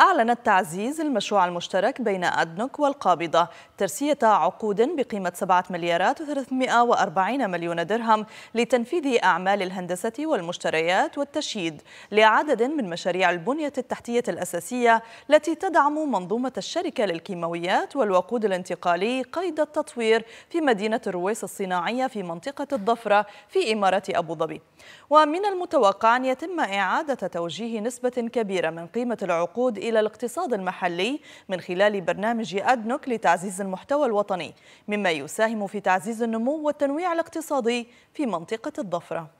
أعلنت تعزيز المشروع المشترك بين أدنك والقابضة ترسية عقود بقيمة 7 مليارات و340 مليون درهم لتنفيذ أعمال الهندسة والمشتريات والتشييد لعدد من مشاريع البنية التحتية الأساسية التي تدعم منظومة الشركة للكيماويات والوقود الانتقالي قيد التطوير في مدينة الرويس الصناعية في منطقة الضفرة في إمارة أبو ظبي ومن المتوقع أن يتم إعادة توجيه نسبة كبيرة من قيمة العقود إلى الاقتصاد المحلي من خلال برنامج أدنوك لتعزيز المحتوى الوطني مما يساهم في تعزيز النمو والتنويع الاقتصادي في منطقة الضفرة